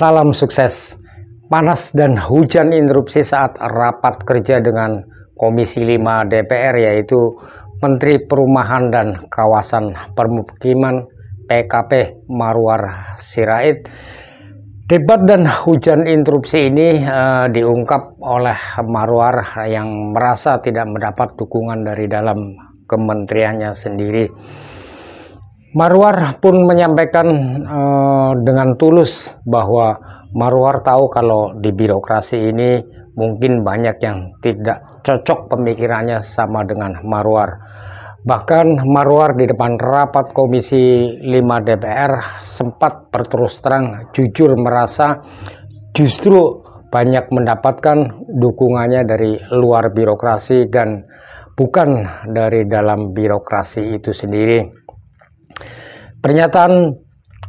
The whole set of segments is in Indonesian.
Salam sukses. Panas dan hujan interupsi saat rapat kerja dengan Komisi 5 DPR yaitu Menteri Perumahan dan Kawasan Permukiman PKP Marwar Sirait. Debat dan hujan interupsi ini uh, diungkap oleh Marwar yang merasa tidak mendapat dukungan dari dalam kementeriannya sendiri. Marwar pun menyampaikan uh, dengan tulus bahwa Marwar tahu kalau di birokrasi ini mungkin banyak yang tidak cocok pemikirannya sama dengan Marwar. Bahkan Marwar di depan rapat Komisi 5 DPR sempat berterus terang jujur merasa justru banyak mendapatkan dukungannya dari luar birokrasi dan bukan dari dalam birokrasi itu sendiri. Pernyataan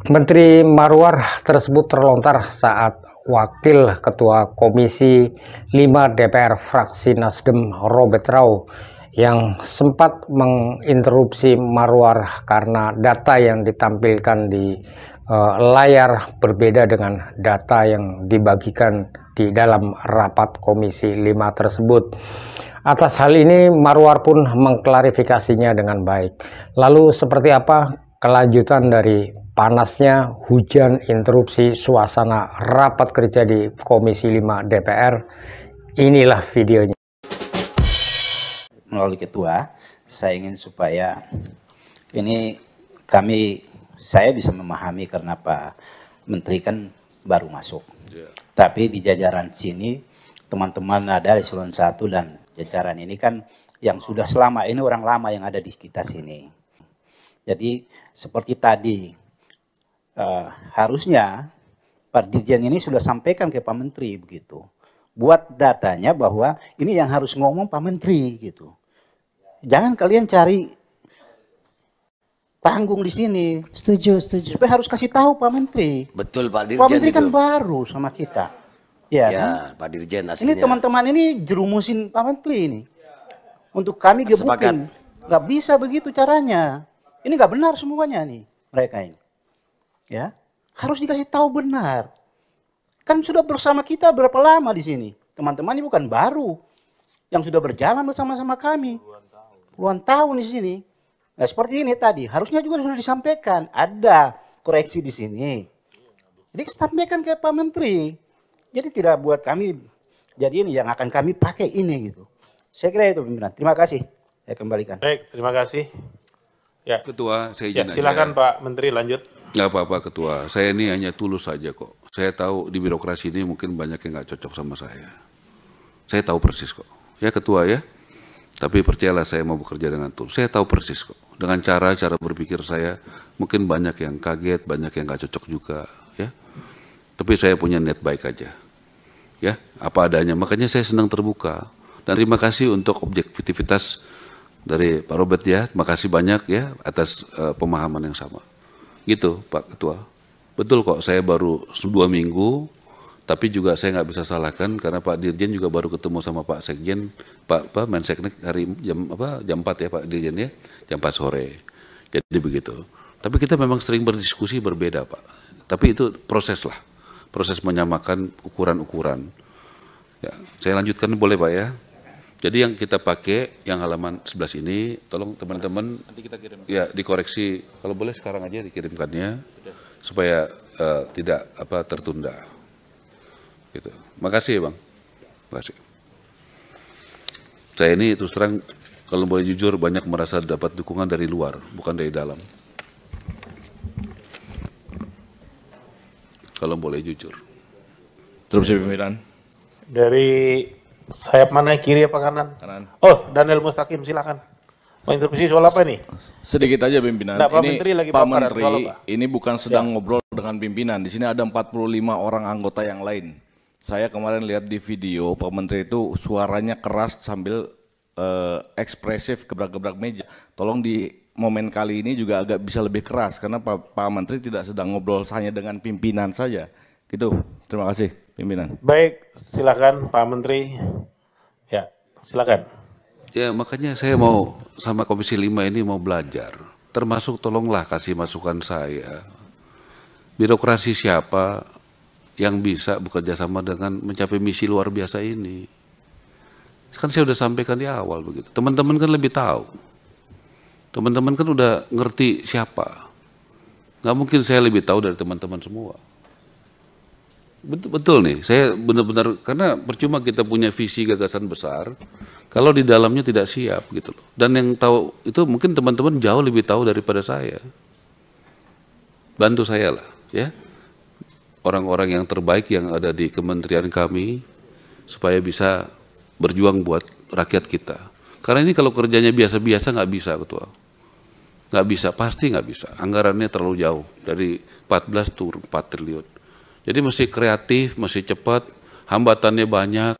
Menteri Marwar tersebut terlontar saat Wakil Ketua Komisi 5 DPR fraksi Nasdem Robert Rau yang sempat menginterupsi Marwar karena data yang ditampilkan di uh, layar berbeda dengan data yang dibagikan di dalam rapat Komisi 5 tersebut. Atas hal ini Marwar pun mengklarifikasinya dengan baik. Lalu seperti apa kelanjutan dari panasnya hujan interupsi suasana rapat kerja di Komisi 5 DPR. Inilah videonya. Melalui ketua, saya ingin supaya ini kami saya bisa memahami karena Pak Menteri kan baru masuk. Yeah. Tapi di jajaran sini teman-teman ada di Salon 1 dan jajaran ini kan yang sudah selama ini orang lama yang ada di kita sini jadi seperti tadi eh, harusnya Pak Dirjen ini sudah sampaikan ke Pak Menteri begitu. Buat datanya bahwa ini yang harus ngomong Pak Menteri gitu. Jangan kalian cari panggung di sini. Setuju, setuju. Supaya harus kasih tahu Pak Menteri. Betul Pak Dirjen. Pak Menteri kan itu. kan baru sama kita. Ya, ya kan? Pak Dirjen aslinya. Ini teman-teman ini jerumusin Pak Menteri ini. Untuk kami gebukin. Sepakat. Gak bisa begitu caranya. Ini nggak benar semuanya nih mereka ini. Ya, harus dikasih tahu benar. Kan sudah bersama kita berapa lama di sini? Teman-teman ini bukan baru yang sudah berjalan bersama-sama kami. Puluhan tahun. di sini. Nah, seperti ini tadi, harusnya juga sudah disampaikan. Ada koreksi di sini. Jadi sampaikan ke Pak Menteri. Jadi tidak buat kami jadi ini yang akan kami pakai ini gitu. Saya kira itu pimpinan. Terima kasih. Saya kembalikan. Baik, terima kasih. Ya. Ketua, saya ya, silakan aja. Pak Menteri lanjut. Enggak apa-apa Ketua, saya ini hanya tulus saja kok. Saya tahu di birokrasi ini mungkin banyak yang nggak cocok sama saya. Saya tahu persis kok. Ya Ketua ya. Tapi percayalah saya mau bekerja dengan tulus. Saya tahu persis kok. Dengan cara cara berpikir saya mungkin banyak yang kaget, banyak yang nggak cocok juga, ya. Tapi saya punya niat baik aja. Ya, apa adanya. Makanya saya senang terbuka. Dan terima kasih untuk objektivitas dari Pak Robert ya. Terima kasih banyak ya atas uh, pemahaman yang sama. Gitu Pak Ketua. Betul kok saya baru dua minggu, tapi juga saya nggak bisa salahkan karena Pak Dirjen juga baru ketemu sama Pak Sekjen, Pak, Pak Menseknek hari jam apa jam 4 ya Pak Dirjen ya, jam 4 sore. Jadi begitu. Tapi kita memang sering berdiskusi berbeda Pak. Tapi itu proses lah, proses menyamakan ukuran-ukuran. Ya, saya lanjutkan boleh Pak ya. Jadi yang kita pakai yang halaman 11 ini, tolong teman-teman ya dikoreksi kalau boleh sekarang aja dikirimkannya supaya uh, tidak apa tertunda. Gitu. Makasih ya bang. Makasih. Saya ini terus terang kalau boleh jujur banyak merasa dapat dukungan dari luar, bukan dari dalam. Kalau boleh jujur. Terus pimpinan. Dari Sayap mana kiri apa kanan? Kanan. Oh, Daniel Mustaqim silakan. Mau intervensi soal apa ini? Sedikit aja pimpinan. Nah, Pak ini, Menteri lagi Pak Menteri ini bukan sedang ya. ngobrol dengan pimpinan. Di sini ada 45 orang anggota yang lain. Saya kemarin lihat di video Pak Menteri itu suaranya keras sambil uh, ekspresif gebrak-gebrak meja. Tolong di momen kali ini juga agak bisa lebih keras karena Pak, Pak Menteri tidak sedang ngobrol hanya dengan pimpinan saja. Gitu. Terima kasih pimpinan. Baik, silakan Pak Menteri. Ya, silakan. Ya, makanya saya mau sama Komisi 5 ini mau belajar. Termasuk tolonglah kasih masukan saya. Birokrasi siapa yang bisa bekerja sama dengan mencapai misi luar biasa ini? Kan saya sudah sampaikan di awal begitu. Teman-teman kan lebih tahu. Teman-teman kan udah ngerti siapa. Nggak mungkin saya lebih tahu dari teman-teman semua. Betul, betul nih, saya benar-benar karena percuma kita punya visi gagasan besar, kalau di dalamnya tidak siap gitu loh. Dan yang tahu itu mungkin teman-teman jauh lebih tahu daripada saya. Bantu saya lah, ya. Orang-orang yang terbaik yang ada di kementerian kami supaya bisa berjuang buat rakyat kita. Karena ini kalau kerjanya biasa-biasa nggak bisa ketua, nggak bisa pasti nggak bisa. Anggarannya terlalu jauh dari 14 turun 4 triliun. Jadi mesti kreatif, mesti cepat, hambatannya banyak,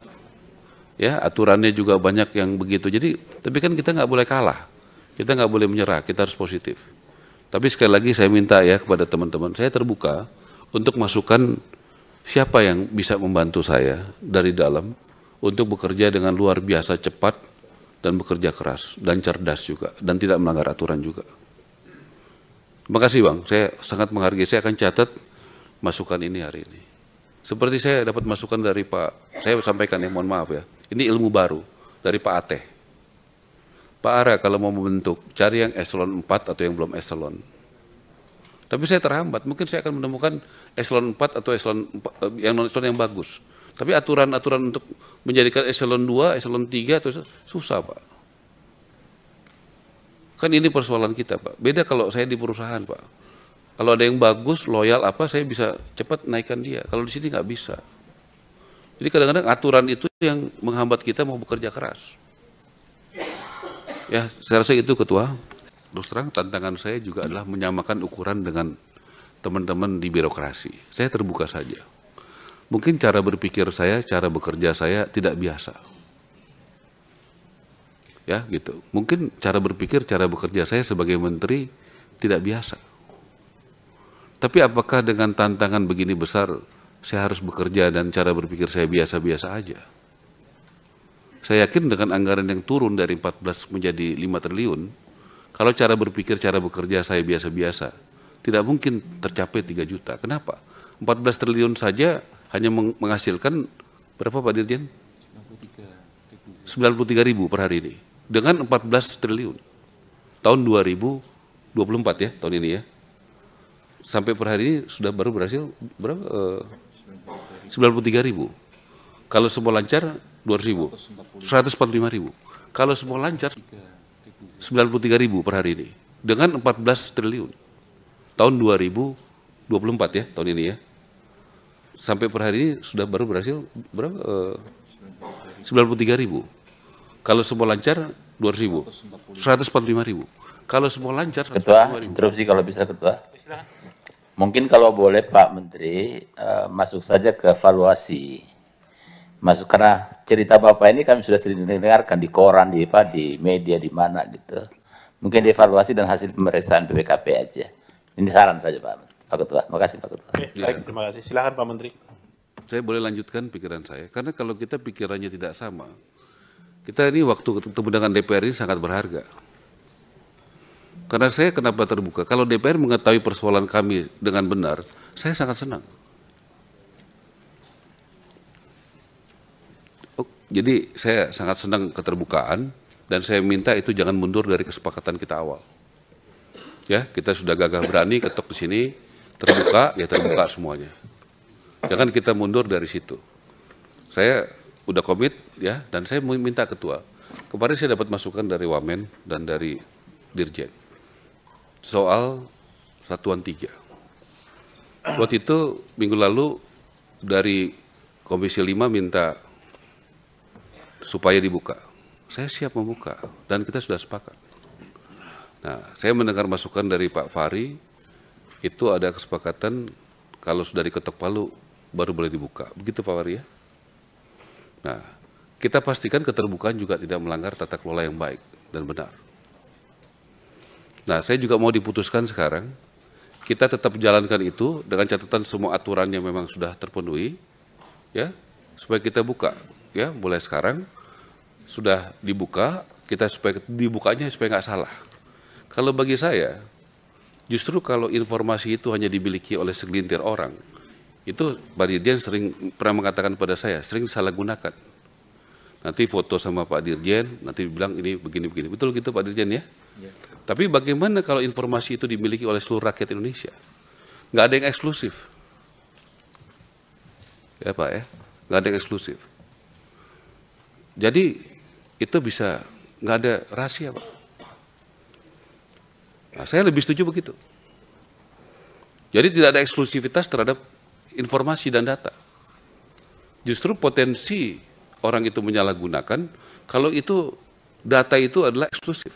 ya aturannya juga banyak yang begitu. Jadi, tapi kan kita nggak boleh kalah, kita nggak boleh menyerah, kita harus positif. Tapi sekali lagi saya minta ya kepada teman-teman, saya terbuka untuk masukan siapa yang bisa membantu saya dari dalam untuk bekerja dengan luar biasa cepat dan bekerja keras dan cerdas juga dan tidak melanggar aturan juga. Terima kasih Bang, saya sangat menghargai, saya akan catat masukan ini hari ini. Seperti saya dapat masukan dari Pak, saya sampaikan ya, mohon maaf ya. Ini ilmu baru dari Pak Ateh. Pak Ara kalau mau membentuk, cari yang eselon 4 atau yang belum eselon. Tapi saya terhambat, mungkin saya akan menemukan eselon 4 atau eselon 4, eh, yang non eselon yang bagus. Tapi aturan-aturan untuk menjadikan eselon 2, eselon 3 atau susah, Pak. Kan ini persoalan kita, Pak. Beda kalau saya di perusahaan, Pak kalau ada yang bagus, loyal apa, saya bisa cepat naikkan dia. Kalau di sini nggak bisa. Jadi kadang-kadang aturan itu yang menghambat kita mau bekerja keras. Ya, saya rasa itu ketua. Terus terang tantangan saya juga adalah menyamakan ukuran dengan teman-teman di birokrasi. Saya terbuka saja. Mungkin cara berpikir saya, cara bekerja saya tidak biasa. Ya, gitu. Mungkin cara berpikir, cara bekerja saya sebagai menteri tidak biasa. Tapi apakah dengan tantangan begini besar saya harus bekerja dan cara berpikir saya biasa-biasa aja? Saya yakin dengan anggaran yang turun dari 14 menjadi 5 triliun, kalau cara berpikir, cara bekerja saya biasa-biasa, tidak mungkin tercapai 3 juta. Kenapa? 14 triliun saja hanya menghasilkan berapa Pak Dirjen? 93 ribu per hari ini. Dengan 14 triliun. Tahun 2024 ya, tahun ini ya sampai per hari ini sudah baru berhasil berapa? Eh, uh, 93 ribu. Kalau semua lancar 2 ribu. 145 ribu. Kalau semua lancar 93 ribu per hari ini. Dengan 14 triliun. Tahun 2024 ya, tahun ini ya. Sampai per hari ini sudah baru berhasil berapa? Eh, uh, 93 ribu. Kalau semua lancar 2 ribu. 145 ribu. Kalau semua lancar. Ketua, interupsi kalau bisa ketua. Mungkin kalau boleh Pak Menteri uh, masuk saja ke evaluasi. Masuk karena cerita Bapak ini kami sudah sering dengarkan di koran di apa di media di mana gitu. Mungkin dievaluasi dan hasil pemeriksaan BPKP aja. Ini saran saja Pak Pak Ketua. Terima kasih Pak Ketua. Oke, baik, terima kasih. Silakan Pak Menteri. Saya boleh lanjutkan pikiran saya karena kalau kita pikirannya tidak sama, kita ini waktu ketemu dengan DPR ini sangat berharga. Karena saya kenapa terbuka? Kalau DPR mengetahui persoalan kami dengan benar, saya sangat senang. Oh, jadi saya sangat senang keterbukaan dan saya minta itu jangan mundur dari kesepakatan kita awal. Ya, kita sudah gagah berani ketok di sini, terbuka ya terbuka semuanya. Jangan kita mundur dari situ. Saya udah komit ya dan saya minta ketua. Kemarin saya dapat masukan dari Wamen dan dari Dirjen soal satuan tiga. Waktu itu minggu lalu dari Komisi 5 minta supaya dibuka. Saya siap membuka dan kita sudah sepakat. Nah, saya mendengar masukan dari Pak Fahri itu ada kesepakatan kalau sudah diketok palu baru boleh dibuka. Begitu Pak Fahri ya? Nah, kita pastikan keterbukaan juga tidak melanggar tata kelola yang baik dan benar. Nah, saya juga mau diputuskan sekarang, kita tetap jalankan itu dengan catatan semua aturan yang memang sudah terpenuhi, ya, supaya kita buka, ya, mulai sekarang sudah dibuka, kita supaya dibukanya supaya nggak salah. Kalau bagi saya, justru kalau informasi itu hanya dimiliki oleh segelintir orang, itu Baridian sering pernah mengatakan pada saya, sering salah gunakan. Nanti foto sama Pak Dirjen, nanti bilang ini begini-begini. Betul gitu Pak Dirjen ya? ya? Tapi bagaimana kalau informasi itu dimiliki oleh seluruh rakyat Indonesia? Nggak ada yang eksklusif. Ya Pak ya? Nggak ada yang eksklusif. Jadi itu bisa nggak ada rahasia Pak. Nah, saya lebih setuju begitu. Jadi tidak ada eksklusivitas terhadap informasi dan data. Justru potensi orang itu menyalahgunakan kalau itu data itu adalah eksklusif.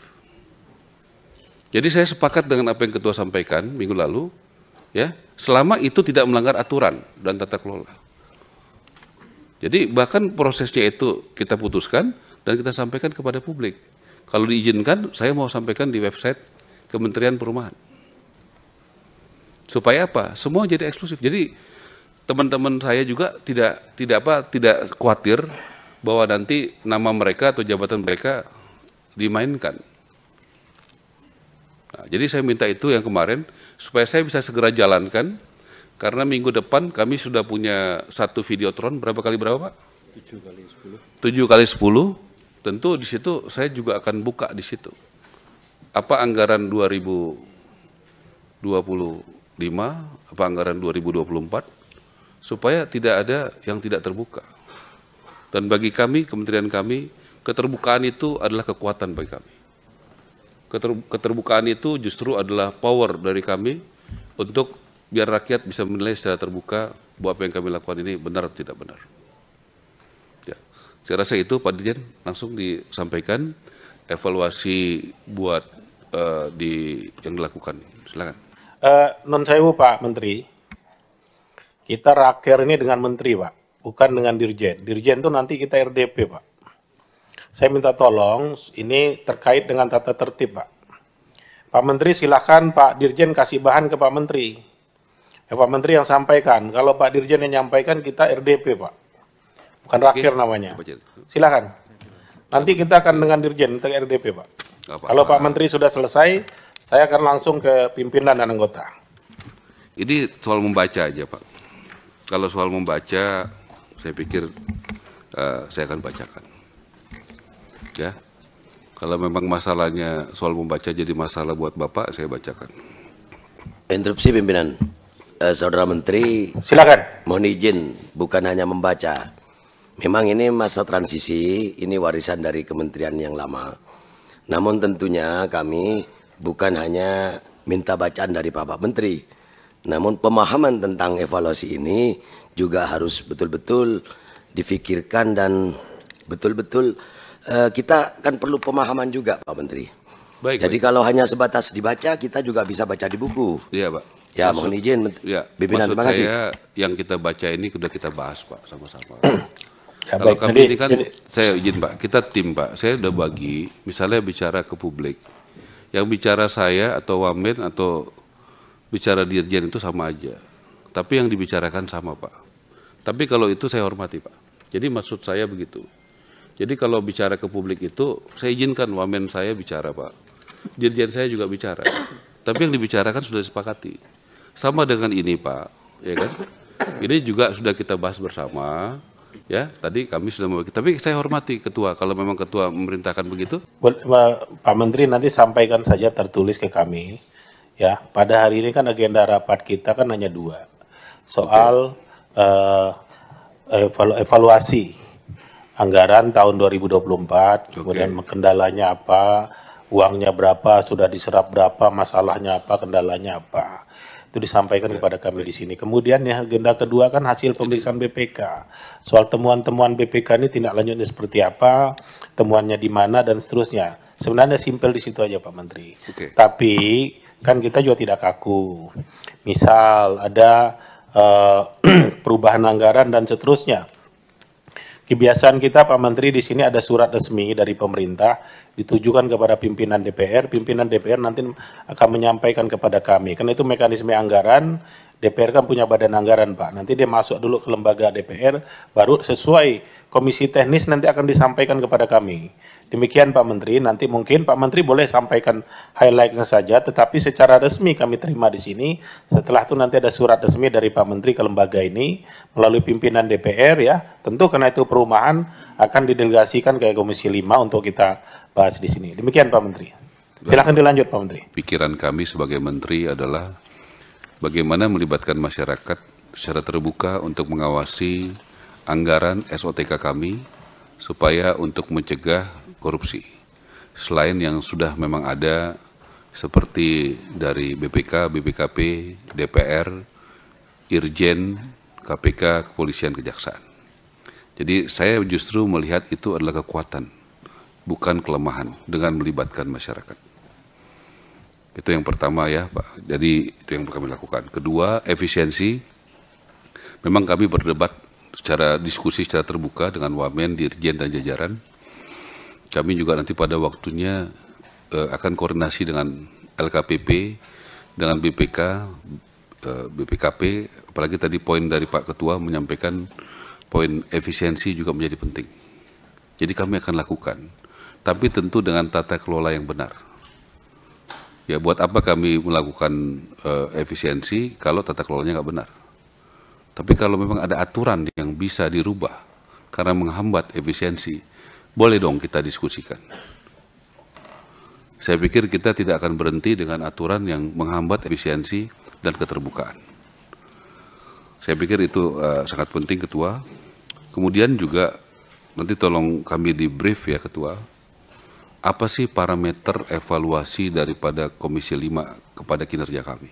Jadi saya sepakat dengan apa yang ketua sampaikan minggu lalu, ya, selama itu tidak melanggar aturan dan tata kelola. Jadi bahkan prosesnya itu kita putuskan dan kita sampaikan kepada publik. Kalau diizinkan, saya mau sampaikan di website Kementerian Perumahan. Supaya apa? Semua jadi eksklusif. Jadi teman-teman saya juga tidak tidak apa tidak khawatir bahwa nanti nama mereka atau jabatan mereka dimainkan. Nah, jadi saya minta itu yang kemarin supaya saya bisa segera jalankan karena minggu depan kami sudah punya satu videotron berapa kali berapa Pak? 7 kali 10. 7 kali 10. Tentu di situ saya juga akan buka di situ. Apa anggaran 2025, apa anggaran 2024 supaya tidak ada yang tidak terbuka. Dan bagi kami, kementerian kami, keterbukaan itu adalah kekuatan bagi kami. Keter Keterbukaan itu justru adalah power dari kami untuk biar rakyat bisa menilai secara terbuka bahwa apa yang kami lakukan ini benar atau tidak benar. Ya. Saya rasa itu Pak Dirjen langsung disampaikan evaluasi buat uh, di yang dilakukan. Silakan. Uh, non saya Pak Menteri, kita raker ini dengan Menteri Pak bukan dengan dirjen. Dirjen itu nanti kita RDP, Pak. Saya minta tolong, ini terkait dengan tata tertib, Pak. Pak Menteri silahkan Pak Dirjen kasih bahan ke Pak Menteri. Ya, Pak Menteri yang sampaikan. Kalau Pak Dirjen yang nyampaikan, kita RDP, Pak. Bukan Oke. namanya. Silahkan. Nanti kita akan dengan Dirjen, untuk RDP, Pak. Kalau Pak Menteri sudah selesai, saya akan langsung ke pimpinan dan anggota. Ini soal membaca aja, Pak. Kalau soal membaca, saya pikir uh, saya akan bacakan. Ya, kalau memang masalahnya soal membaca jadi masalah buat bapak, saya bacakan. Interupsi pimpinan, uh, saudara menteri. Silakan. Mohon izin, bukan hanya membaca. Memang ini masa transisi, ini warisan dari kementerian yang lama. Namun tentunya kami bukan hanya minta bacaan dari Bapak Menteri, namun pemahaman tentang evaluasi ini juga harus betul-betul difikirkan dan betul-betul uh, kita kan perlu pemahaman juga Pak Menteri. Baik, Jadi baik. kalau hanya sebatas dibaca kita juga bisa baca di buku. Iya Pak. Ya maksud, mohon izin ya, Bimbingan terima kasih. Saya yang kita baca ini sudah kita bahas Pak sama-sama. ya, kalau baik. kami jadi, ini kan jadi... saya izin Pak, kita tim Pak. Saya sudah bagi misalnya bicara ke publik. Yang bicara saya atau Wamen atau bicara dirjen itu sama aja. Tapi yang dibicarakan sama Pak. Tapi kalau itu saya hormati Pak. Jadi maksud saya begitu. Jadi kalau bicara ke publik itu, saya izinkan wamen saya bicara Pak. Dirjen saya juga bicara. Tapi yang dibicarakan sudah disepakati. Sama dengan ini Pak, ya kan? Ini juga sudah kita bahas bersama. Ya, tadi kami sudah mau. Tapi saya hormati ketua. Kalau memang ketua memerintahkan begitu, Pak Menteri nanti sampaikan saja tertulis ke kami. Ya, pada hari ini kan agenda rapat kita kan hanya dua. Soal uh, evaluasi anggaran tahun 2024, okay. kemudian kendalanya apa, uangnya berapa, sudah diserap berapa, masalahnya apa, kendalanya apa. Itu disampaikan ya. kepada kami di sini. Kemudian yang agenda kedua kan hasil pemeriksaan BPK. Soal temuan-temuan BPK ini tindak lanjutnya seperti apa, temuannya di mana dan seterusnya. Sebenarnya simpel di situ aja Pak Menteri. Okay. Tapi kan kita juga tidak kaku. Misal ada Eh, perubahan anggaran dan seterusnya. Kebiasaan kita Pak Menteri di sini ada surat resmi dari pemerintah ditujukan kepada pimpinan DPR, pimpinan DPR nanti akan menyampaikan kepada kami. Karena itu mekanisme anggaran, DPR kan punya badan anggaran Pak. Nanti dia masuk dulu ke lembaga DPR, baru sesuai komisi teknis nanti akan disampaikan kepada kami. Demikian Pak Menteri, nanti mungkin Pak Menteri boleh sampaikan highlightnya saja, tetapi secara resmi kami terima di sini. Setelah itu nanti ada surat resmi dari Pak Menteri ke lembaga ini melalui pimpinan DPR ya. Tentu karena itu perumahan akan didelegasikan ke Komisi 5 untuk kita bahas di sini. Demikian Pak Menteri. Silakan dilanjut Pak Menteri. Pikiran kami sebagai Menteri adalah bagaimana melibatkan masyarakat secara terbuka untuk mengawasi anggaran SOTK kami supaya untuk mencegah korupsi. Selain yang sudah memang ada seperti dari BPK, BPKP, DPR, Irjen, KPK, Kepolisian, Kejaksaan. Jadi saya justru melihat itu adalah kekuatan bukan kelemahan dengan melibatkan masyarakat. Itu yang pertama ya, Pak. Jadi itu yang kami lakukan. Kedua, efisiensi. Memang kami berdebat secara diskusi secara terbuka dengan Wamen, Dirjen dan jajaran. Kami juga nanti pada waktunya eh, akan koordinasi dengan LKPP, dengan BPK, eh, BPKP, apalagi tadi poin dari Pak Ketua menyampaikan poin efisiensi juga menjadi penting. Jadi kami akan lakukan tapi tentu dengan tata kelola yang benar. Ya buat apa kami melakukan uh, efisiensi kalau tata kelolanya nggak benar? Tapi kalau memang ada aturan yang bisa dirubah karena menghambat efisiensi, boleh dong kita diskusikan. Saya pikir kita tidak akan berhenti dengan aturan yang menghambat efisiensi dan keterbukaan. Saya pikir itu uh, sangat penting ketua. Kemudian juga nanti tolong kami di brief ya ketua apa sih parameter evaluasi daripada Komisi 5 kepada kinerja kami?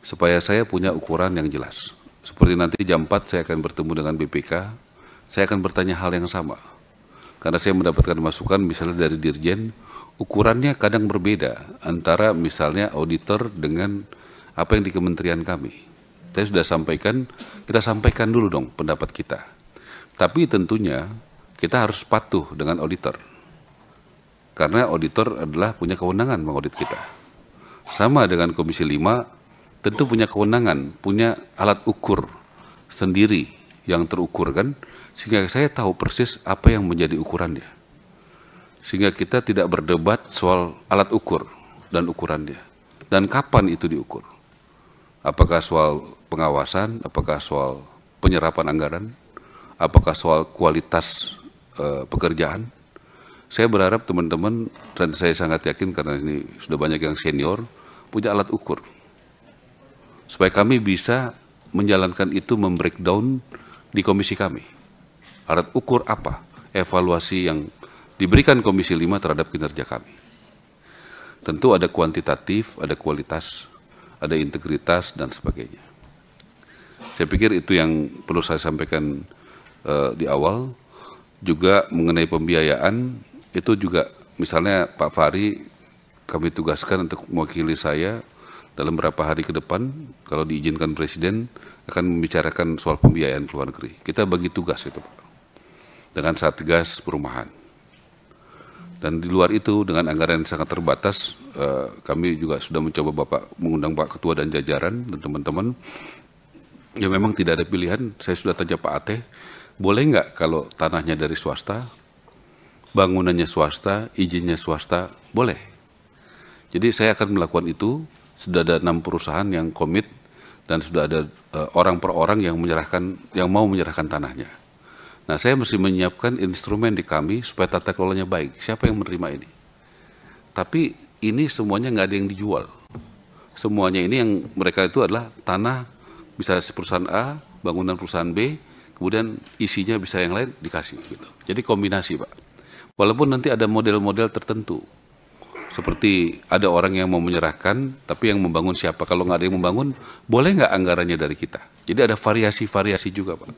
Supaya saya punya ukuran yang jelas. Seperti nanti jam 4 saya akan bertemu dengan BPK, saya akan bertanya hal yang sama. Karena saya mendapatkan masukan misalnya dari Dirjen, ukurannya kadang berbeda antara misalnya auditor dengan apa yang di kementerian kami. Saya sudah sampaikan, kita sampaikan dulu dong pendapat kita. Tapi tentunya kita harus patuh dengan auditor. Karena auditor adalah punya kewenangan mengaudit kita. Sama dengan Komisi 5, tentu punya kewenangan, punya alat ukur sendiri yang terukur kan, sehingga saya tahu persis apa yang menjadi ukurannya. Sehingga kita tidak berdebat soal alat ukur dan ukurannya. Dan kapan itu diukur. Apakah soal pengawasan, apakah soal penyerapan anggaran, apakah soal kualitas uh, pekerjaan, saya berharap teman-teman, dan saya sangat yakin karena ini sudah banyak yang senior, punya alat ukur. Supaya kami bisa menjalankan itu, membreakdown di komisi kami. Alat ukur apa? Evaluasi yang diberikan Komisi 5 terhadap kinerja kami. Tentu ada kuantitatif, ada kualitas, ada integritas, dan sebagainya. Saya pikir itu yang perlu saya sampaikan uh, di awal. Juga mengenai pembiayaan, itu juga misalnya Pak Fahri kami tugaskan untuk mewakili saya dalam beberapa hari ke depan kalau diizinkan Presiden akan membicarakan soal pembiayaan ke luar negeri. Kita bagi tugas itu Pak. Dengan Satgas Perumahan. Dan di luar itu dengan anggaran yang sangat terbatas eh, kami juga sudah mencoba Bapak mengundang Pak Ketua dan jajaran dan teman-teman ya memang tidak ada pilihan saya sudah tanya Pak Ateh boleh nggak kalau tanahnya dari swasta bangunannya swasta, izinnya swasta, boleh. Jadi saya akan melakukan itu, sudah ada enam perusahaan yang komit dan sudah ada uh, orang per orang yang menyerahkan yang mau menyerahkan tanahnya. Nah, saya mesti menyiapkan instrumen di kami supaya tata kelolanya baik. Siapa yang menerima ini? Tapi ini semuanya nggak ada yang dijual. Semuanya ini yang mereka itu adalah tanah bisa perusahaan A, bangunan perusahaan B, kemudian isinya bisa yang lain dikasih. Gitu. Jadi kombinasi, Pak. Walaupun nanti ada model-model tertentu. Seperti ada orang yang mau menyerahkan, tapi yang membangun siapa? Kalau nggak ada yang membangun, boleh nggak anggarannya dari kita? Jadi ada variasi-variasi juga, Pak.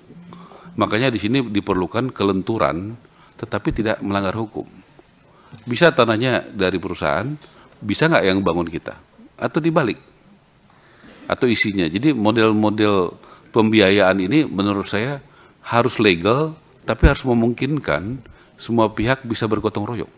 Makanya di sini diperlukan kelenturan, tetapi tidak melanggar hukum. Bisa tanahnya dari perusahaan, bisa nggak yang bangun kita? Atau dibalik? Atau isinya? Jadi model-model pembiayaan ini menurut saya harus legal, tapi harus memungkinkan semua pihak bisa bergotong royong.